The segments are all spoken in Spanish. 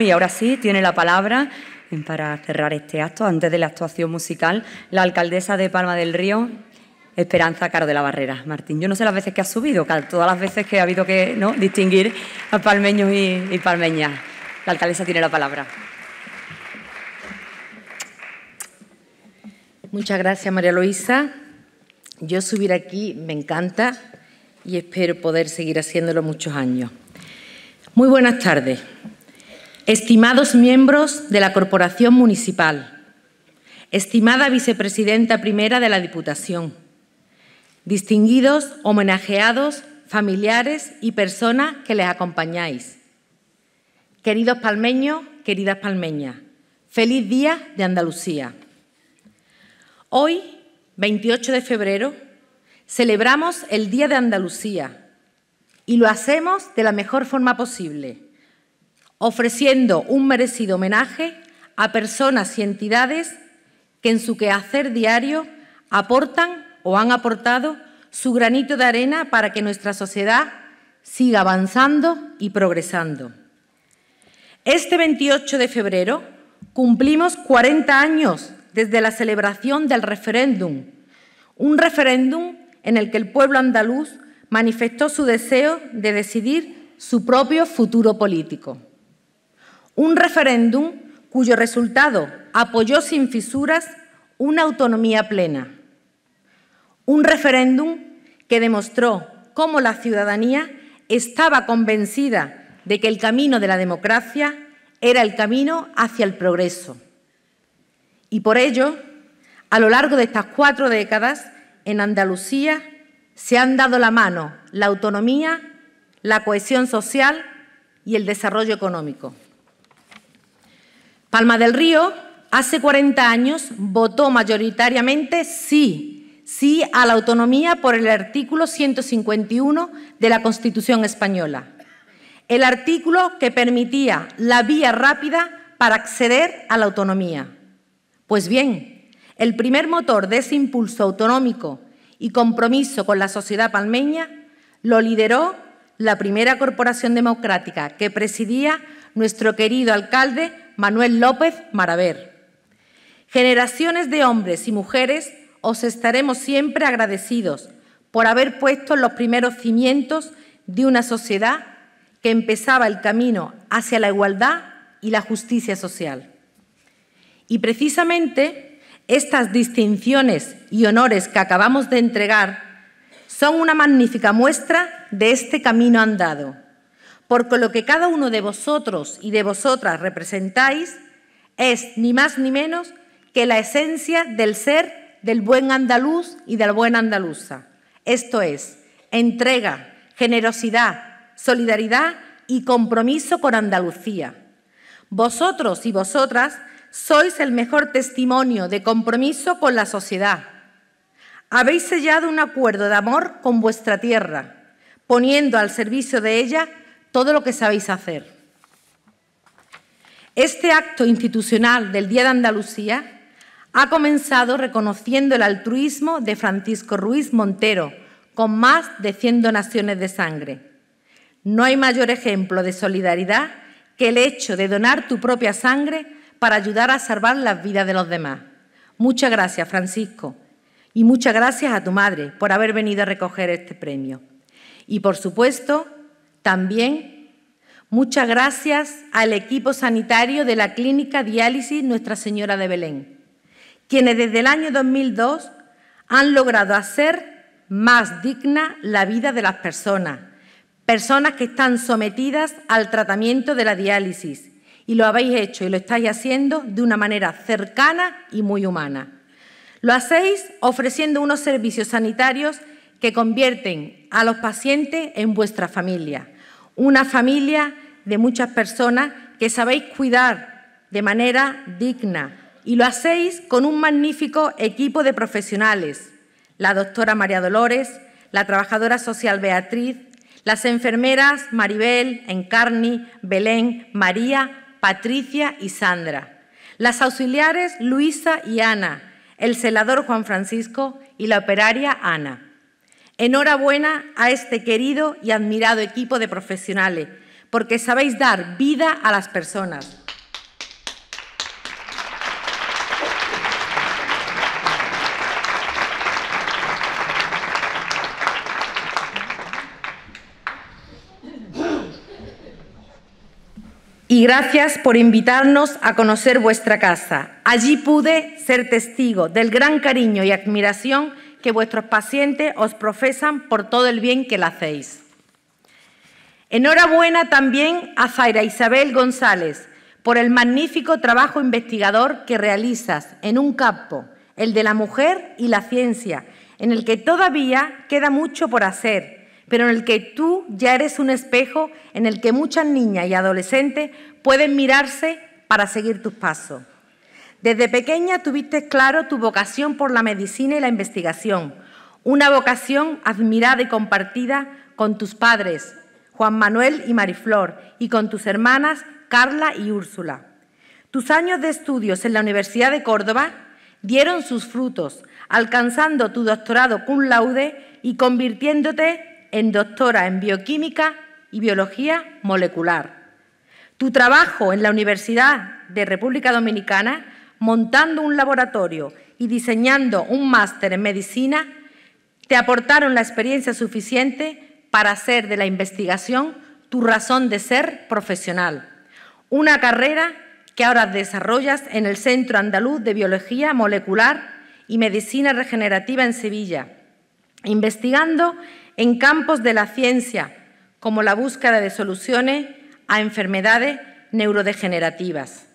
Y ahora sí, tiene la palabra para cerrar este acto, antes de la actuación musical, la alcaldesa de Palma del Río, Esperanza Caro de la Barrera. Martín, yo no sé las veces que ha subido, todas las veces que ha habido que ¿no? distinguir a palmeños y, y palmeñas. La alcaldesa tiene la palabra. Muchas gracias, María Luisa. Yo subir aquí me encanta y espero poder seguir haciéndolo muchos años. Muy buenas tardes. Estimados miembros de la Corporación Municipal, estimada vicepresidenta primera de la Diputación, distinguidos, homenajeados, familiares y personas que les acompañáis, queridos palmeños, queridas palmeñas, feliz día de Andalucía. Hoy, 28 de febrero, celebramos el Día de Andalucía y lo hacemos de la mejor forma posible ofreciendo un merecido homenaje a personas y entidades que en su quehacer diario aportan o han aportado su granito de arena para que nuestra sociedad siga avanzando y progresando. Este 28 de febrero cumplimos 40 años desde la celebración del referéndum, un referéndum en el que el pueblo andaluz manifestó su deseo de decidir su propio futuro político un referéndum cuyo resultado apoyó sin fisuras una autonomía plena. Un referéndum que demostró cómo la ciudadanía estaba convencida de que el camino de la democracia era el camino hacia el progreso. Y por ello, a lo largo de estas cuatro décadas, en Andalucía se han dado la mano la autonomía, la cohesión social y el desarrollo económico. Palma del Río hace 40 años votó mayoritariamente sí, sí a la autonomía por el artículo 151 de la Constitución española, el artículo que permitía la vía rápida para acceder a la autonomía. Pues bien, el primer motor de ese impulso autonómico y compromiso con la sociedad palmeña lo lideró la primera corporación democrática que presidía nuestro querido alcalde Manuel López Maraver. Generaciones de hombres y mujeres, os estaremos siempre agradecidos por haber puesto los primeros cimientos de una sociedad que empezaba el camino hacia la igualdad y la justicia social. Y precisamente estas distinciones y honores que acabamos de entregar son una magnífica muestra de este camino andado porque lo que cada uno de vosotros y de vosotras representáis es ni más ni menos que la esencia del ser del buen andaluz y de la buena andaluza. Esto es, entrega, generosidad, solidaridad y compromiso con Andalucía. Vosotros y vosotras sois el mejor testimonio de compromiso con la sociedad. Habéis sellado un acuerdo de amor con vuestra tierra, poniendo al servicio de ella todo lo que sabéis hacer. Este acto institucional del Día de Andalucía ha comenzado reconociendo el altruismo de Francisco Ruiz Montero, con más de 100 donaciones de sangre. No hay mayor ejemplo de solidaridad que el hecho de donar tu propia sangre para ayudar a salvar las vidas de los demás. Muchas gracias, Francisco, y muchas gracias a tu madre por haber venido a recoger este premio. Y, por supuesto, también muchas gracias al equipo sanitario de la Clínica Diálisis Nuestra Señora de Belén, quienes desde el año 2002 han logrado hacer más digna la vida de las personas, personas que están sometidas al tratamiento de la diálisis, y lo habéis hecho y lo estáis haciendo de una manera cercana y muy humana. Lo hacéis ofreciendo unos servicios sanitarios que convierten a los pacientes en vuestra familia, una familia de muchas personas que sabéis cuidar de manera digna y lo hacéis con un magnífico equipo de profesionales, la doctora María Dolores, la trabajadora social Beatriz, las enfermeras Maribel, Encarni, Belén, María, Patricia y Sandra, las auxiliares Luisa y Ana, el celador Juan Francisco y la operaria Ana. Enhorabuena a este querido y admirado equipo de profesionales, porque sabéis dar vida a las personas. Y gracias por invitarnos a conocer vuestra casa. Allí pude ser testigo del gran cariño y admiración que vuestros pacientes os profesan por todo el bien que hacéis. Enhorabuena también a Zaira Isabel González por el magnífico trabajo investigador que realizas en un campo, el de la mujer y la ciencia, en el que todavía queda mucho por hacer, pero en el que tú ya eres un espejo en el que muchas niñas y adolescentes pueden mirarse para seguir tus pasos. Desde pequeña tuviste claro tu vocación por la medicina y la investigación, una vocación admirada y compartida con tus padres, Juan Manuel y Mariflor, y con tus hermanas, Carla y Úrsula. Tus años de estudios en la Universidad de Córdoba dieron sus frutos, alcanzando tu doctorado cum laude y convirtiéndote en doctora en bioquímica y biología molecular. Tu trabajo en la Universidad de República Dominicana montando un laboratorio y diseñando un máster en medicina, te aportaron la experiencia suficiente para hacer de la investigación tu razón de ser profesional. Una carrera que ahora desarrollas en el Centro Andaluz de Biología Molecular y Medicina Regenerativa en Sevilla, investigando en campos de la ciencia, como la búsqueda de soluciones a enfermedades neurodegenerativas.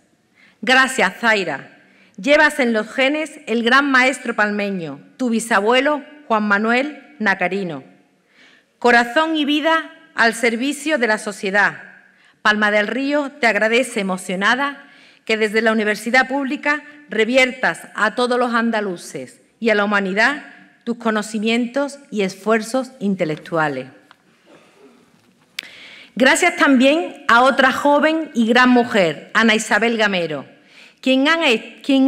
Gracias, Zaira, Llevas en los genes el gran maestro palmeño, tu bisabuelo Juan Manuel Nacarino. Corazón y vida al servicio de la sociedad. Palma del Río te agradece emocionada que desde la Universidad Pública reviertas a todos los andaluces y a la humanidad tus conocimientos y esfuerzos intelectuales. Gracias también a otra joven y gran mujer, Ana Isabel Gamero, quien,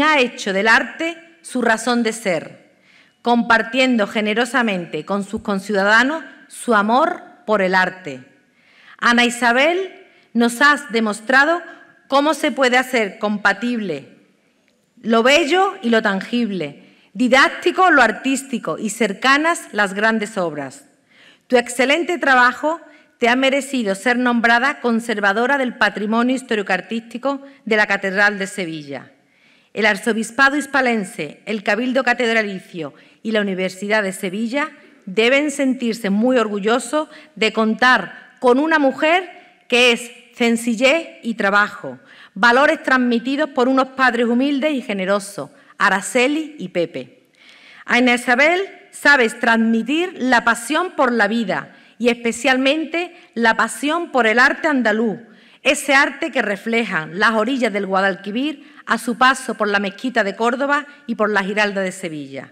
ha hecho del arte su razón de ser, compartiendo generosamente con sus conciudadanos su amor por el arte. Ana Isabel, nos has demostrado cómo se puede hacer compatible lo bello y lo tangible, didáctico lo artístico y cercanas las grandes obras. Tu excelente trabajo te ha merecido ser nombrada conservadora del patrimonio histórico-artístico de la Catedral de Sevilla. El Arzobispado Hispalense, el Cabildo Catedralicio y la Universidad de Sevilla deben sentirse muy orgullosos de contar con una mujer que es sencillez y trabajo, valores transmitidos por unos padres humildes y generosos, Araceli y Pepe. A Ana Isabel sabes transmitir la pasión por la vida, y especialmente la pasión por el arte andaluz, ese arte que refleja las orillas del Guadalquivir a su paso por la mezquita de Córdoba y por la Giralda de Sevilla.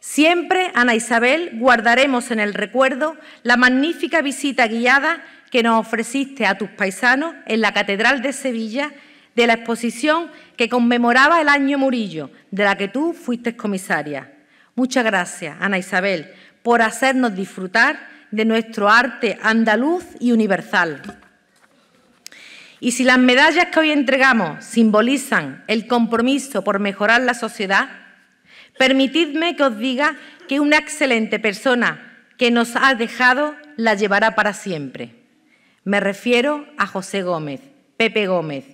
Siempre, Ana Isabel, guardaremos en el recuerdo la magnífica visita guiada que nos ofreciste a tus paisanos en la Catedral de Sevilla de la exposición que conmemoraba el año Murillo, de la que tú fuiste comisaria. Muchas gracias, Ana Isabel, por hacernos disfrutar de nuestro arte andaluz y universal. Y si las medallas que hoy entregamos simbolizan el compromiso por mejorar la sociedad, permitidme que os diga que una excelente persona que nos ha dejado la llevará para siempre. Me refiero a José Gómez, Pepe Gómez,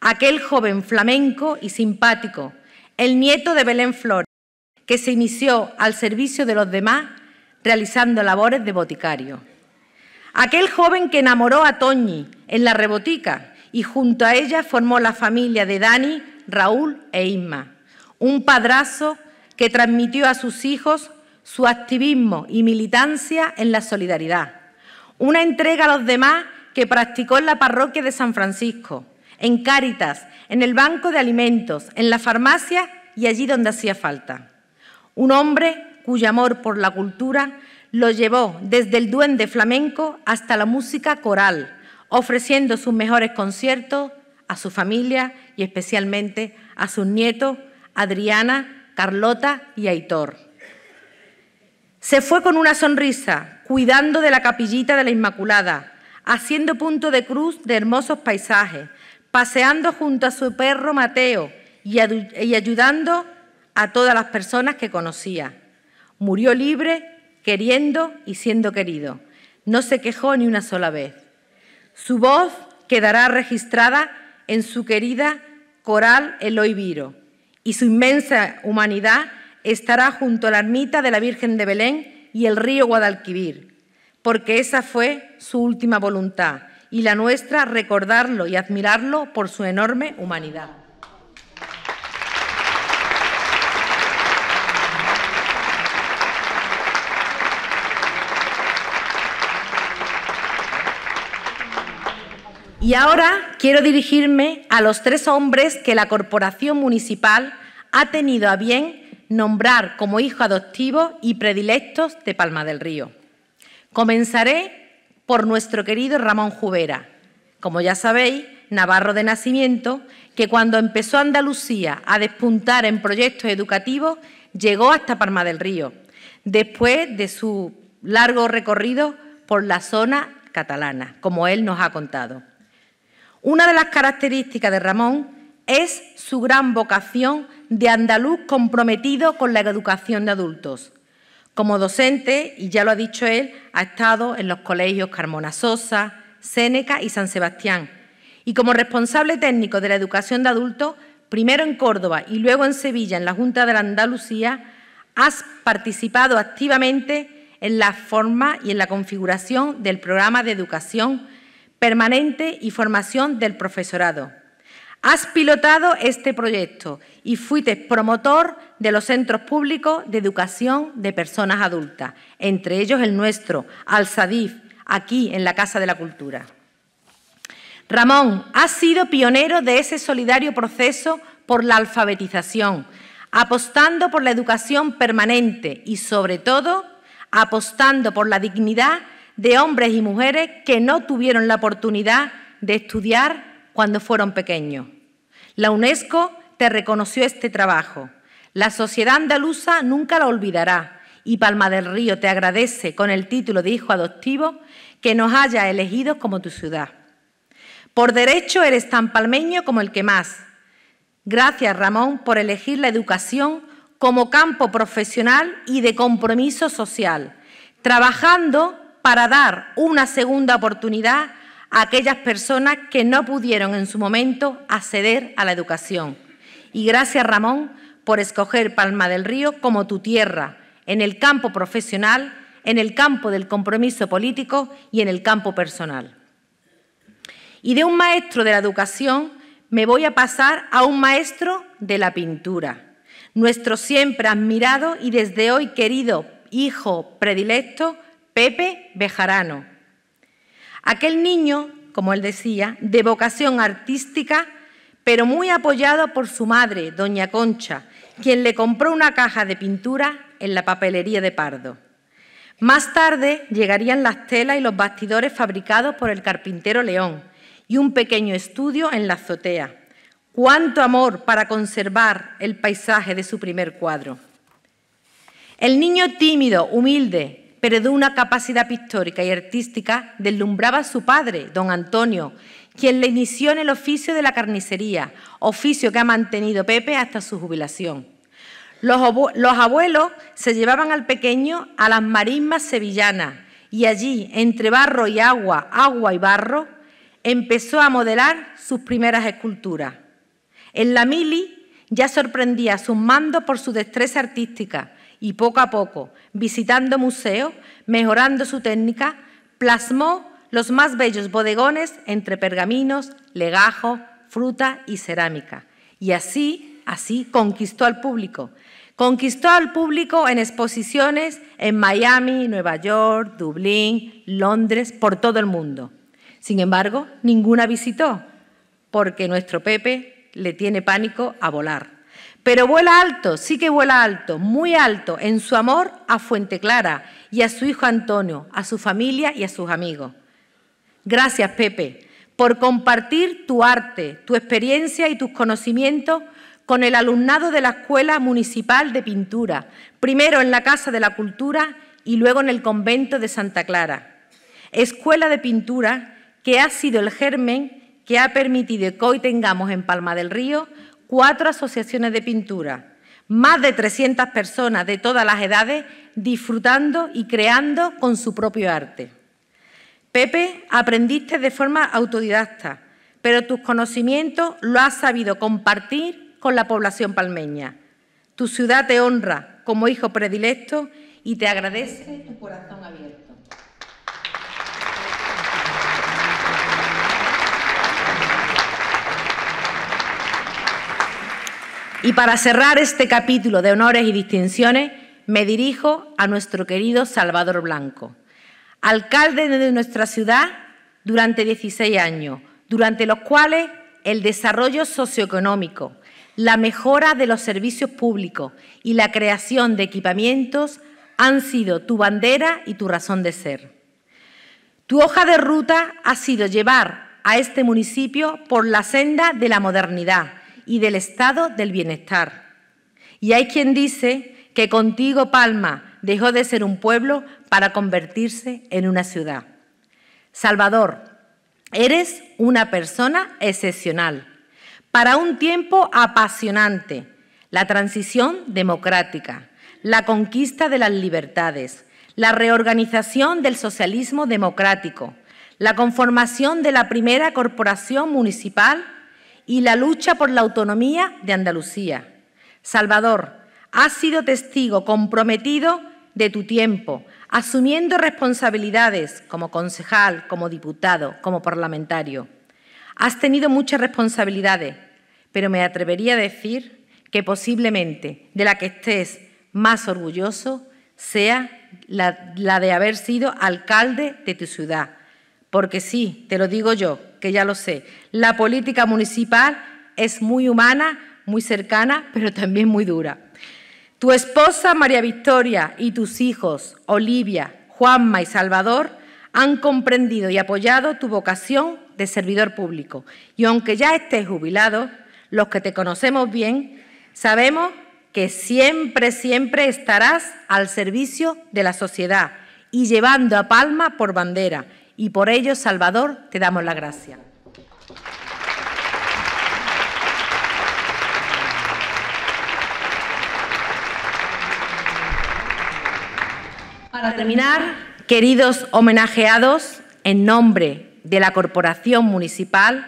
aquel joven flamenco y simpático, el nieto de Belén Flores, que se inició al servicio de los demás realizando labores de boticario. Aquel joven que enamoró a Toñi en la rebotica y junto a ella formó la familia de Dani, Raúl e Isma. Un padrazo que transmitió a sus hijos su activismo y militancia en la solidaridad. Una entrega a los demás que practicó en la parroquia de San Francisco, en Cáritas, en el banco de alimentos, en la farmacia y allí donde hacía falta. Un hombre cuyo amor por la cultura lo llevó desde el duende flamenco hasta la música coral, ofreciendo sus mejores conciertos a su familia y especialmente a sus nietos Adriana, Carlota y Aitor. Se fue con una sonrisa, cuidando de la capillita de la Inmaculada, haciendo punto de cruz de hermosos paisajes, paseando junto a su perro Mateo y, ayudando a todas las personas que conocía. Murió libre, queriendo y siendo querido. No se quejó ni una sola vez. Su voz quedará registrada en su querida coral Eloy Viro y su inmensa humanidad estará junto a la ermita de la Virgen de Belén y el río Guadalquivir, porque esa fue su última voluntad y la nuestra recordarlo y admirarlo por su enorme humanidad. Y ahora quiero dirigirme a los tres hombres que la Corporación Municipal ha tenido a bien nombrar como hijos adoptivos y predilectos de Palma del Río. Comenzaré por nuestro querido Ramón Jubera, como ya sabéis, navarro de nacimiento, que cuando empezó Andalucía a despuntar en proyectos educativos, llegó hasta Palma del Río, después de su largo recorrido por la zona catalana, como él nos ha contado. Una de las características de Ramón es su gran vocación de andaluz comprometido con la educación de adultos. Como docente, y ya lo ha dicho él, ha estado en los colegios Carmona Sosa, Séneca y San Sebastián. Y como responsable técnico de la educación de adultos, primero en Córdoba y luego en Sevilla, en la Junta de la Andalucía, has participado activamente en la forma y en la configuración del programa de educación permanente y formación del profesorado. Has pilotado este proyecto y fuiste promotor de los centros públicos de educación de personas adultas, entre ellos el nuestro, Al-Sadif, aquí en la Casa de la Cultura. Ramón, has sido pionero de ese solidario proceso por la alfabetización, apostando por la educación permanente y, sobre todo, apostando por la dignidad de hombres y mujeres que no tuvieron la oportunidad de estudiar cuando fueron pequeños. La UNESCO te reconoció este trabajo. La sociedad andaluza nunca lo olvidará y Palma del Río te agradece con el título de hijo adoptivo que nos haya elegido como tu ciudad. Por derecho eres tan palmeño como el que más. Gracias, Ramón, por elegir la educación como campo profesional y de compromiso social, trabajando para dar una segunda oportunidad a aquellas personas que no pudieron en su momento acceder a la educación. Y gracias, Ramón, por escoger Palma del Río como tu tierra, en el campo profesional, en el campo del compromiso político y en el campo personal. Y de un maestro de la educación me voy a pasar a un maestro de la pintura, nuestro siempre admirado y desde hoy querido hijo predilecto, Pepe Bejarano. Aquel niño, como él decía, de vocación artística, pero muy apoyado por su madre, doña Concha, quien le compró una caja de pintura en la papelería de Pardo. Más tarde llegarían las telas y los bastidores fabricados por el carpintero León y un pequeño estudio en la azotea. Cuánto amor para conservar el paisaje de su primer cuadro. El niño tímido, humilde, pero de una capacidad pictórica y artística deslumbraba a su padre, don Antonio, quien le inició en el oficio de la carnicería, oficio que ha mantenido Pepe hasta su jubilación. Los, abuelos se llevaban al pequeño a las marismas sevillanas y allí, entre barro y agua, agua y barro, empezó a modelar sus primeras esculturas. En la mili ya sorprendía a sus mandos por su destreza artística, y poco a poco, visitando museos, mejorando su técnica, plasmó los más bellos bodegones entre pergaminos, legajo, fruta y cerámica. Y así, así conquistó al público. Conquistó al público en exposiciones en Miami, Nueva York, Dublín, Londres, por todo el mundo. Sin embargo, ninguna visitó, porque nuestro Pepe le tiene pánico a volar. Pero vuela alto, sí que vuela alto, muy alto, en su amor a Fuente Clara y a su hijo Antonio, a su familia y a sus amigos. Gracias, Pepe, por compartir tu arte, tu experiencia y tus conocimientos con el alumnado de la Escuela Municipal de Pintura, primero en la Casa de la Cultura y luego en el Convento de Santa Clara. Escuela de Pintura que ha sido el germen que ha permitido que hoy tengamos en Palma del Río cuatro asociaciones de pintura, más de 300 personas de todas las edades disfrutando y creando con su propio arte. Pepe, aprendiste de forma autodidacta, pero tus conocimientos lo has sabido compartir con la población palmeña. Tu ciudad te honra como hijo predilecto y te agradece tu corazón abierto. Y para cerrar este capítulo de honores y distinciones, me dirijo a nuestro querido Salvador Blanco, alcalde de nuestra ciudad durante 16 años, durante los cuales el desarrollo socioeconómico, la mejora de los servicios públicos y la creación de equipamientos han sido tu bandera y tu razón de ser. Tu hoja de ruta ha sido llevar a este municipio por la senda de la modernidad, y del estado del bienestar. Y hay quien dice que contigo Palma dejó de ser un pueblo para convertirse en una ciudad. Salvador, eres una persona excepcional, para un tiempo apasionante, la transición democrática, la conquista de las libertades, la reorganización del socialismo democrático, la conformación de la primera corporación municipal y la lucha por la autonomía de Andalucía. Salvador, has sido testigo comprometido de tu tiempo, asumiendo responsabilidades como concejal, como diputado, como parlamentario. Has tenido muchas responsabilidades, pero me atrevería a decir que posiblemente de la que estés más orgulloso sea la, de haber sido alcalde de tu ciudad. Porque sí, te lo digo yo, que ya lo sé. La política municipal es muy humana, muy cercana, pero también muy dura. Tu esposa María Victoria y tus hijos Olivia, Juanma y Salvador han comprendido y apoyado tu vocación de servidor público. Y aunque ya estés jubilado, los que te conocemos bien, sabemos que siempre, siempre estarás al servicio de la sociedad y llevando a Palma por bandera y por ello, Salvador, te damos la gracia. Para terminar, queridos homenajeados, en nombre de la Corporación Municipal,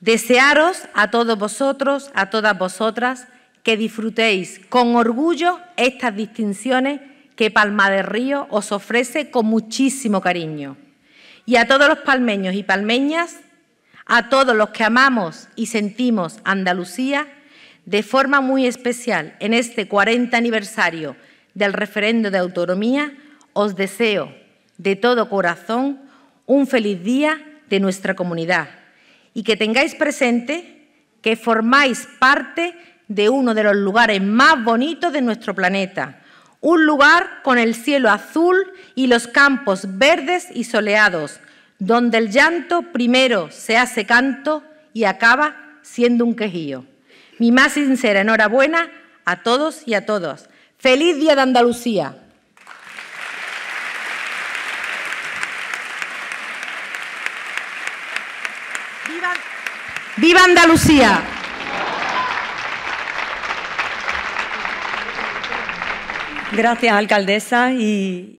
desearos a todos vosotros, a todas vosotras, que disfrutéis con orgullo estas distinciones que Palma de Río os ofrece con muchísimo cariño y a todos los palmeños y palmeñas, a todos los que amamos y sentimos Andalucía, de forma muy especial en este 40 aniversario del referendo de autonomía, os deseo de todo corazón un feliz día de nuestra comunidad y que tengáis presente que formáis parte de uno de los lugares más bonitos de nuestro planeta, un lugar con el cielo azul y los campos verdes y soleados, donde el llanto primero se hace canto y acaba siendo un quejío. Mi más sincera enhorabuena a todos y a todas. Feliz Día de Andalucía. Andalucía! Gracias, alcaldesa, y,